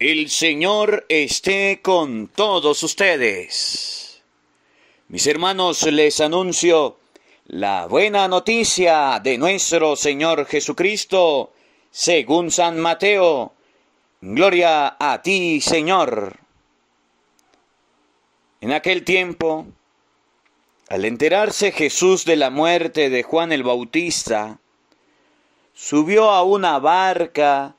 El Señor esté con todos ustedes. Mis hermanos, les anuncio la buena noticia de nuestro Señor Jesucristo, según San Mateo. Gloria a ti, Señor. En aquel tiempo, al enterarse Jesús de la muerte de Juan el Bautista, subió a una barca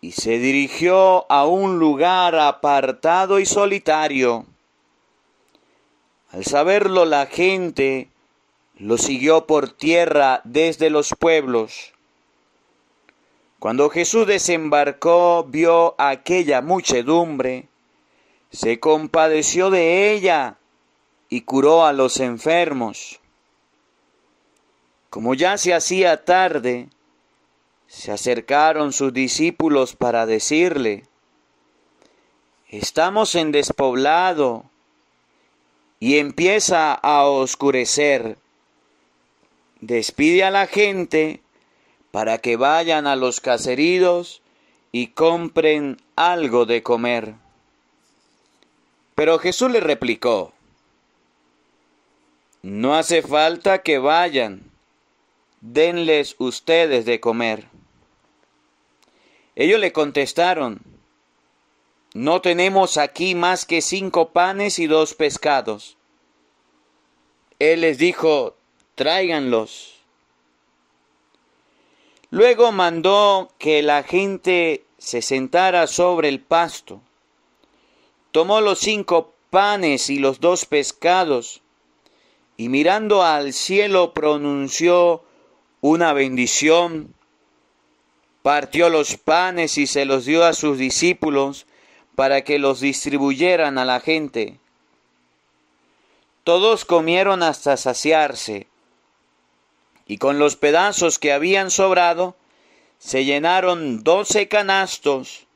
y se dirigió a un lugar apartado y solitario. Al saberlo la gente lo siguió por tierra desde los pueblos. Cuando Jesús desembarcó, vio aquella muchedumbre, se compadeció de ella y curó a los enfermos. Como ya se hacía tarde, se acercaron sus discípulos para decirle, estamos en despoblado y empieza a oscurecer. Despide a la gente para que vayan a los caseríos y compren algo de comer. Pero Jesús le replicó, no hace falta que vayan, denles ustedes de comer. Ellos le contestaron, no tenemos aquí más que cinco panes y dos pescados. Él les dijo, tráiganlos. Luego mandó que la gente se sentara sobre el pasto. Tomó los cinco panes y los dos pescados, y mirando al cielo pronunció una bendición partió los panes y se los dio a sus discípulos para que los distribuyeran a la gente. Todos comieron hasta saciarse, y con los pedazos que habían sobrado, se llenaron doce canastos.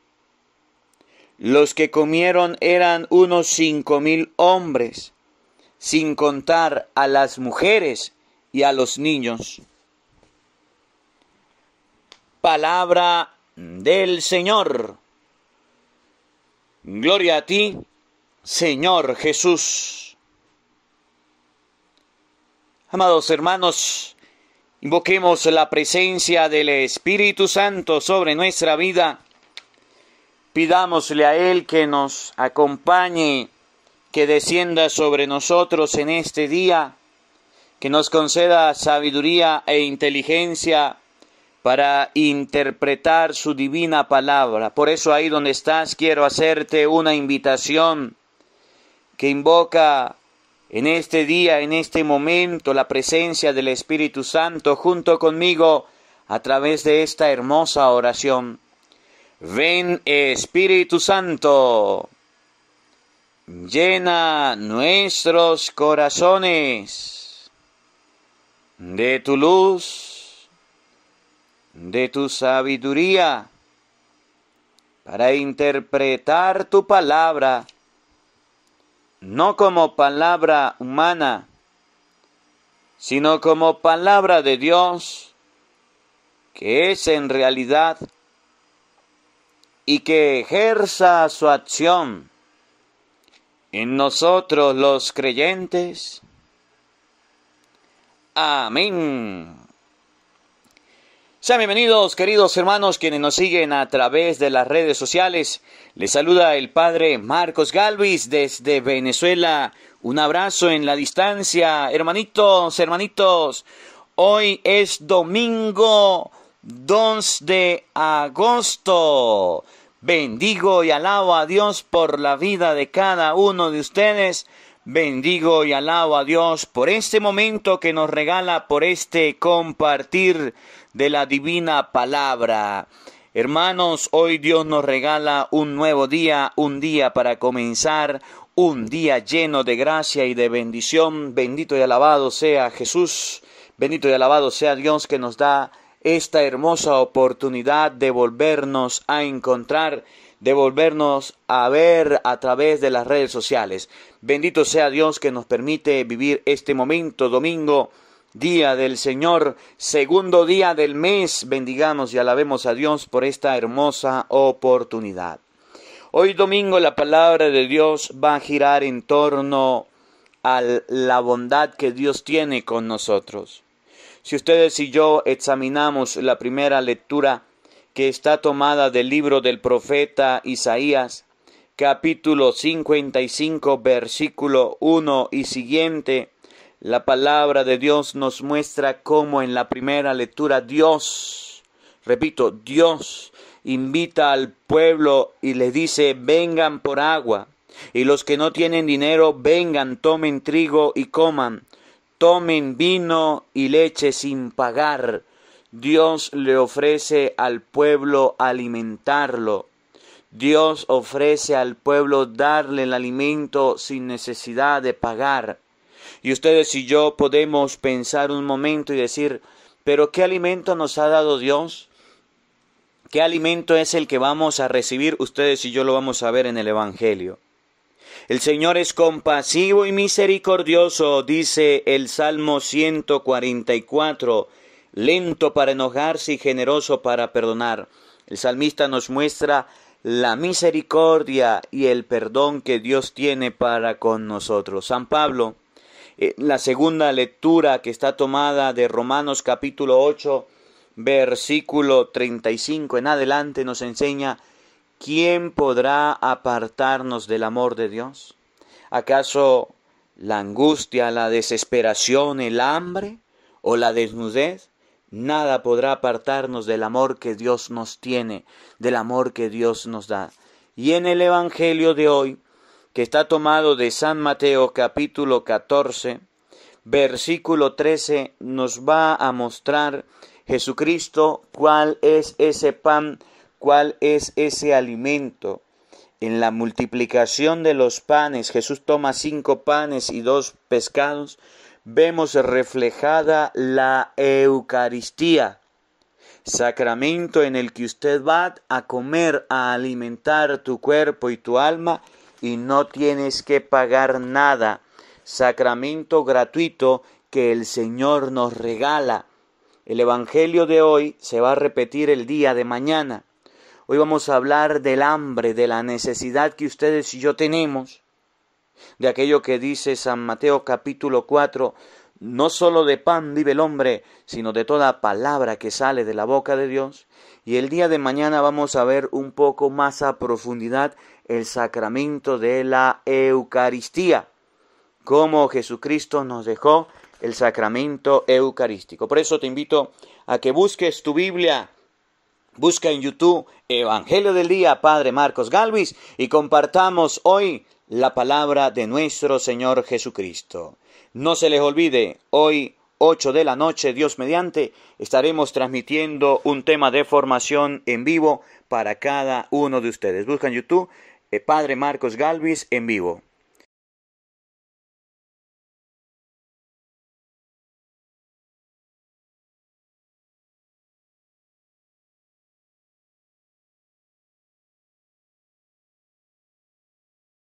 Los que comieron eran unos cinco mil hombres, sin contar a las mujeres y a los niños palabra del Señor. Gloria a ti, Señor Jesús. Amados hermanos, invoquemos la presencia del Espíritu Santo sobre nuestra vida. Pidámosle a Él que nos acompañe, que descienda sobre nosotros en este día, que nos conceda sabiduría e inteligencia para interpretar su divina palabra. Por eso ahí donde estás quiero hacerte una invitación que invoca en este día, en este momento, la presencia del Espíritu Santo junto conmigo a través de esta hermosa oración. Ven Espíritu Santo, llena nuestros corazones de tu luz de tu sabiduría para interpretar tu palabra, no como palabra humana, sino como palabra de Dios, que es en realidad, y que ejerza su acción en nosotros los creyentes. Amén. Sean bienvenidos, queridos hermanos, quienes nos siguen a través de las redes sociales. Les saluda el padre Marcos Galvis desde Venezuela. Un abrazo en la distancia, hermanitos, hermanitos. Hoy es domingo 2 de agosto. Bendigo y alabo a Dios por la vida de cada uno de ustedes. Bendigo y alabo a Dios por este momento que nos regala, por este compartir de la divina palabra. Hermanos, hoy Dios nos regala un nuevo día, un día para comenzar, un día lleno de gracia y de bendición. Bendito y alabado sea Jesús, bendito y alabado sea Dios que nos da esta hermosa oportunidad de volvernos a encontrar de volvernos a ver a través de las redes sociales. Bendito sea Dios que nos permite vivir este momento domingo día del Señor, segundo día del mes. Bendigamos y alabemos a Dios por esta hermosa oportunidad. Hoy domingo la palabra de Dios va a girar en torno a la bondad que Dios tiene con nosotros. Si ustedes y yo examinamos la primera lectura que está tomada del libro del profeta Isaías, capítulo 55, versículo 1 y siguiente, la palabra de Dios nos muestra cómo en la primera lectura Dios, repito, Dios invita al pueblo y les dice, vengan por agua, y los que no tienen dinero, vengan, tomen trigo y coman, tomen vino y leche sin pagar. Dios le ofrece al pueblo alimentarlo. Dios ofrece al pueblo darle el alimento sin necesidad de pagar. Y ustedes y yo podemos pensar un momento y decir, pero ¿qué alimento nos ha dado Dios? ¿Qué alimento es el que vamos a recibir? Ustedes y yo lo vamos a ver en el Evangelio. El Señor es compasivo y misericordioso, dice el Salmo 144, lento para enojarse y generoso para perdonar. El salmista nos muestra la misericordia y el perdón que Dios tiene para con nosotros. San Pablo eh, la segunda lectura que está tomada de Romanos capítulo 8, versículo 35 en adelante nos enseña, ¿quién podrá apartarnos del amor de Dios? ¿Acaso la angustia, la desesperación, el hambre o la desnudez? Nada podrá apartarnos del amor que Dios nos tiene, del amor que Dios nos da. Y en el Evangelio de hoy que está tomado de San Mateo capítulo 14, versículo 13, nos va a mostrar Jesucristo cuál es ese pan, cuál es ese alimento. En la multiplicación de los panes, Jesús toma cinco panes y dos pescados, vemos reflejada la Eucaristía, sacramento en el que usted va a comer, a alimentar tu cuerpo y tu alma y no tienes que pagar nada. Sacramento gratuito que el Señor nos regala. El Evangelio de hoy se va a repetir el día de mañana. Hoy vamos a hablar del hambre, de la necesidad que ustedes y yo tenemos, de aquello que dice San Mateo capítulo 4, no solo de pan vive el hombre, sino de toda palabra que sale de la boca de Dios. Y el día de mañana vamos a ver un poco más a profundidad el sacramento de la Eucaristía, cómo Jesucristo nos dejó el sacramento eucarístico. Por eso te invito a que busques tu Biblia Busca en YouTube Evangelio del Día, Padre Marcos Galvis, y compartamos hoy la palabra de nuestro Señor Jesucristo. No se les olvide, hoy 8 de la noche, Dios mediante, estaremos transmitiendo un tema de formación en vivo para cada uno de ustedes. Busca en YouTube eh, Padre Marcos Galvis en vivo.